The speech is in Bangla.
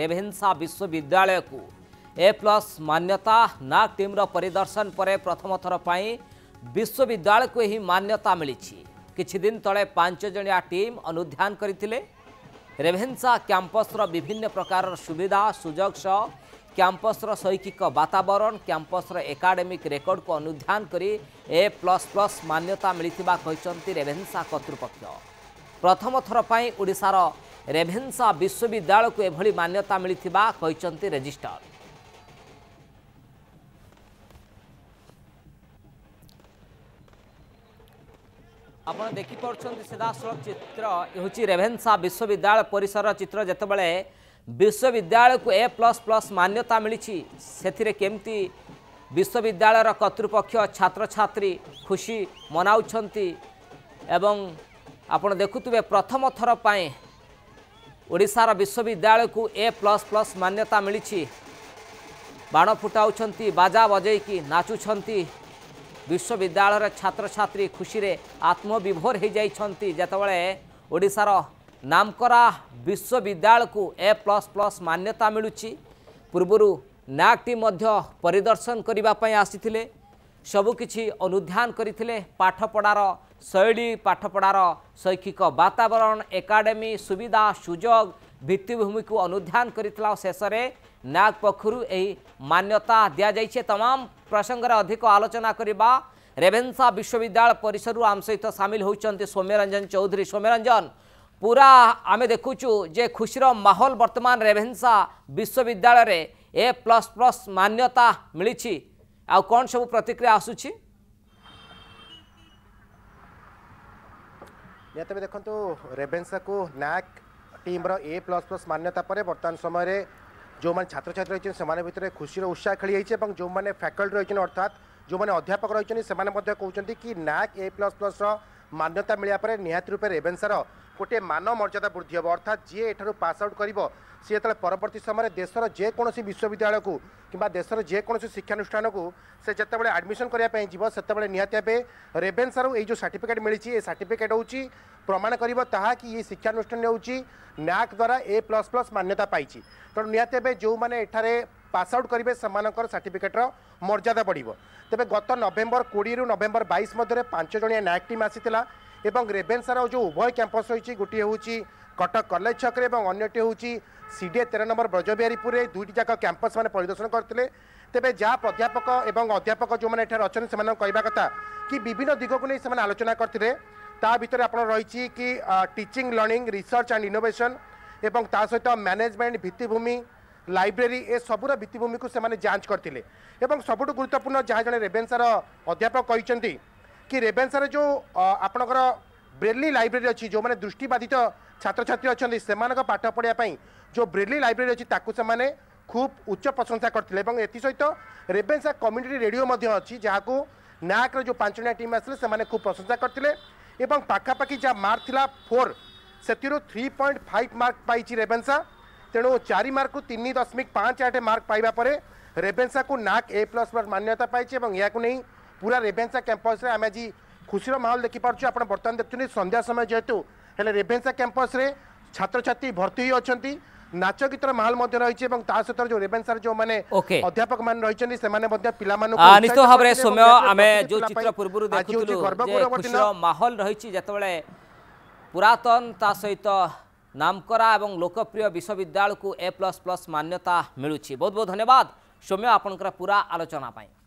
ରେଭେନ୍ସା ବିଶ୍ୱବିଦ୍ୟାଳୟକୁ ଏ ପ୍ଲସ୍ ମାନ୍ୟତା ନାକ୍ ଟିମ୍ର ପରିଦର୍ଶନ ପରେ ପ୍ରଥମ ଥର ପାଇଁ ବିଶ୍ୱବିଦ୍ୟାଳୟକୁ ଏହି ମାନ୍ୟତା ମିଳିଛି କିଛିଦିନ ତଳେ ପାଞ୍ଚ ଜଣିଆ ଟିମ୍ ଅନୁଧ୍ୟାନ କରିଥିଲେ ରେଭେନ୍ସା କ୍ୟାମ୍ପସ୍ର ବିଭିନ୍ନ ପ୍ରକାରର ସୁବିଧା ସୁଯୋଗ ସହ କ୍ୟାମ୍ପସ୍ର ଶୈକ୍ଷିକ ବାତାବରଣ କ୍ୟାମ୍ପସ୍ର ଏକାଡେମିକ୍ ରେକର୍ଡକୁ ଅନୁଧ୍ୟାନ କରି ଏ ପ୍ଲସ୍ ପ୍ଲସ୍ ମାନ୍ୟତା ମିଳିଥିବା କହିଛନ୍ତି ରେଭେନ୍ସା କର୍ତ୍ତୃପକ୍ଷ ପ୍ରଥମ ଥର ପାଇଁ ଓଡ଼ିଶାର ରେଭେନ୍ସା ବିଶ୍ୱବିଦ୍ୟାଳୟକୁ ଏଭଳି ମାନ୍ୟତା ମିଳିଥିବା କହିଛନ୍ତି ରେଜିଷ୍ଟର ଆପଣ ଦେଖିପାରୁଛନ୍ତି ସିଧାସଳଖ ଚିତ୍ର ହେଉଛି ରେଭେନ୍ସା ବିଶ୍ୱବିଦ୍ୟାଳୟ ପରିସରର ଚିତ୍ର ଯେତେବେଳେ ବିଶ୍ୱବିଦ୍ୟାଳୟକୁ ଏ ପ୍ଲସ୍ ପ୍ଲସ୍ ମାନ୍ୟତା ମିଳିଛି ସେଥିରେ କେମିତି ବିଶ୍ୱବିଦ୍ୟାଳୟର କର୍ତ୍ତୃପକ୍ଷ ଛାତ୍ରଛାତ୍ରୀ ଖୁସି ମନାଉଛନ୍ତି ଏବଂ ଆପଣ ଦେଖୁଥିବେ ପ୍ରଥମ ଥର ପାଇଁ ଓଡ଼ିଶାର ବିଶ୍ୱବିଦ୍ୟାଳୟକୁ ଏ ପ୍ଲସ୍ ପ୍ଲସ୍ ମାନ୍ୟତା ମିଳିଛି ବାଣ ଫୁଟାଉଛନ୍ତି ବାଜା ବଜେଇକି ନାଚୁଛନ୍ତି ବିଶ୍ୱବିଦ୍ୟାଳୟର ଛାତ୍ରଛାତ୍ରୀ ଖୁସିରେ ଆତ୍ମବିଭୋର ହୋଇଯାଇଛନ୍ତି ଯେତେବେଳେ ଓଡ଼ିଶାର ନାମକରା ବିଶ୍ୱବିଦ୍ୟାଳୟକୁ ଏ ପ୍ଲସ୍ ପ୍ଲସ୍ ମାନ୍ୟତା ମିଳୁଛି ପୂର୍ବରୁ ନ୍ୟାକ୍ଟି ମଧ୍ୟ ପରିଦର୍ଶନ କରିବା ପାଇଁ ଆସିଥିଲେ ସବୁକିଛି ଅନୁଧ୍ୟାନ କରିଥିଲେ ପାଠପଢ଼ାର ଶୈଳୀ ପାଠପଢ଼ାର ଶୈକ୍ଷିକ ବାତାବରଣ ଏକାଡେମୀ ସୁବିଧା ସୁଯୋଗ ଭିତ୍ତିଭୂମିକୁ ଅନୁଧ୍ୟାନ କରିଥିଲା ଓ ଶେଷରେ ନ୍ୟାକ୍ ପକ୍ଷରୁ ଏହି ମାନ୍ୟତା ଦିଆଯାଇଛି ତମାମ ପ୍ରସଙ୍ଗରେ ଅଧିକ ଆଲୋଚନା କରିବା ରେଭେନ୍ସା ବିଶ୍ୱବିଦ୍ୟାଳୟ ପରିସରରୁ ଆମ ସହିତ ସାମିଲ ହୋଇଛନ୍ତି ସୌମ୍ୟରଞ୍ଜନ ଚୌଧୁରୀ ସୌମ୍ୟରଞ୍ଜନ ପୁରା ଆମେ ଦେଖୁଛୁ ଯେ ଖୁସିର ମାହୋଲ ବର୍ତ୍ତମାନ ରେଭେନ୍ସା ବିଶ୍ୱବିଦ୍ୟାଳୟରେ ଏ ପ୍ଲସ୍ ପ୍ଲସ୍ ମାନ୍ୟତା ମିଳିଛି ଆଉ କ'ଣ ସବୁ ପ୍ରତିକ୍ରିୟା ଆସୁଛି ନିହାତି ଭାବେ ଦେଖନ୍ତୁ ରେଭେନ୍ସାକୁ ନ୍ୟାକ୍ ଟିମ୍ର ଏ ପ୍ଲସ୍ ପ୍ଲସ୍ ମାନ୍ୟତା ପରେ ବର୍ତ୍ତମାନ ସମୟରେ ଯେଉଁମାନେ ଛାତ୍ରଛାତ୍ରୀ ରହିଛନ୍ତି ସେମାନଙ୍କ ଭିତରେ ଖୁସିର ଉତ୍ସାହ ଖେଳି ଯାଇଛି ଏବଂ ଯେଉଁମାନେ ଫ୍ୟାକଲ୍ଟି ରହିଛନ୍ତି ଅର୍ଥାତ୍ ଯେଉଁମାନେ ଅଧ୍ୟାପକ ରହିଛନ୍ତି ସେମାନେ ମଧ୍ୟ କହୁଛନ୍ତି କି ନ୍ୟାକ୍ ଏ ପ୍ଲସ୍ ପ୍ଲସ୍ର ମାନ୍ୟତା ମିଳିବା ପରେ ନିହାତି ରୂପେ ରେଭେନ୍ସାର গোটে মান মর্যাদা বৃদ্ধি হব অর্থাৎ যে এঠার পাস আউট করব সি যেত পরবর্তী সময় দেশের যেকোন বিশ্ববিদ্যালয়ক কিংবা দেশের যেকোন শিক্ষানুষ্ঠানক সে যেতবে আডমিশন করা যাব সেতবে নিহতি ভাবে রেভেন্সার এই যে সার্টিফিকেট মিছে এই সার্টিফিকেট হচ্ছে প্রমাণ করব তাহা কি এই শিক্ষানুষ্ঠান হচ্ছে ন্যাক দ্বারা এ প্লস প্লস মান্যতা পাইছি তেমন নিহতি ভাবে যে এখানে পাস আউট করবে সেমানকর সার্টিফিকেটর মর্যাদা বড় তবে গত নভেম্বর কোড়ি নভেম্বর বাইশ মধ্যে পাঁচ জনিয়া ন্যাক টিম আসিলা এবং ରେଭେନ୍ସାର ଯେଉଁ ଉଭୟ କ୍ୟାମ୍ପସ୍ ରହିଛି ଗୋଟିଏ ହେଉଛି କଟକ କଲେଜ ଛକରେ ଏବଂ ଅନ୍ୟଟି ହେଉଛି ସିଡିଏ ତେର ନମ୍ବର ବ୍ରଜବିହାରୀପୁରରେ ଦୁଇଟି ଯାକ କ୍ୟାମ୍ପସ୍ ମାନେ ପରିଦର୍ଶନ କରିଥିଲେ ତେବେ ଯାହା ପ୍ରାଧ୍ୟାପକ ଏବଂ ଅଧ୍ୟାପକ ଯେଉଁମାନେ ଏଠାରେ ଅଛନ୍ତି ସେମାନଙ୍କୁ କହିବା କଥା କି ବିଭିନ୍ନ ଦିଗକୁ ନେଇ ସେମାନେ ଆଲୋଚନା କରିଥିଲେ ତା ଭିତରେ ଆପଣ ରହିଛି କି teaching learning research and innovation ଏବଂ ତା ସହିତ ମ୍ୟାନେଜମେଣ୍ଟ ଭିତ୍ତିଭୂମି ଲାଇବ୍ରେରୀ ଏସବୁର ଭିତ୍ତିଭୂମିକୁ ସେମାନେ ଯାଞ୍ଚ କରିଥିଲେ ଏବଂ ସବୁଠୁ ଗୁରୁତ୍ୱପୂର୍ଣ୍ଣ ଯାହା ଜଣେ ରେଭେନ୍ସାର ଅଧ୍ୟାପକ କହିଛନ୍ତି कि रेभेन सर जो आपणकर ब्रेली लाइब्रेरी अच्छी जो मैंने दृष्टिबाधित छात्रछात्री अच्छा से पाठ पढ़ापी जो ब्रेली लाइब्रेरी अच्छी ताकू से খুব উচ্চ প্রশংসা করে এবং এসহিত রেভেনসা কমিউনিটি রেডিও অনেক যা ন্যাকর যে পাঁচজনিয়া টিম আসলে সে খুব প্রশংসা করে এবং পাখাপাখি যা মার্ক লা ফোর সেতির থ্রি পয়েন্ট ফাইভ মার্ক পাইছি রেভেনসা তেণু চারি মার্ক তিন দশমিক পাঁচ আট মার্ক পাইবা পরে রেভেনসা কু ন্যাক এ প্লস মান্যতা পাইছে এবং ইয়াকে নিয়ে पूरा रेभेन्सा कैंपस रे आम आज खुशीर माहौल देखिपारु आप बर्तमान देखुन सन्ध्या समय जेहेतु हेले रेभेन्सा कैंपस रे छात्र छात्री भर्ती हो अच्छा নাচ গীতর মাহল মধ্যে রয়েছে এবং তা সহ যে রেভেন্সার যে মানে অধ্যাপক মানে রয়েছেন সেমানে মধ্যে পিলামানকু নিশ্চিত ভাবে সৌম্য আমি যে চিত্র পূর্বরু দেখুথিলু যে খুশির মাহল রয়েছে যেতবেলে পুরাতন তা সহিত নামকরা এবং লোকপ্রিয় বিশ্ববিদ্যালয়কু এ প্লস প্লস মান্যতা মিলুছি বহুত বহুত ধন্যবাদ সৌম্য আপনার পুরা আলোচনা পাই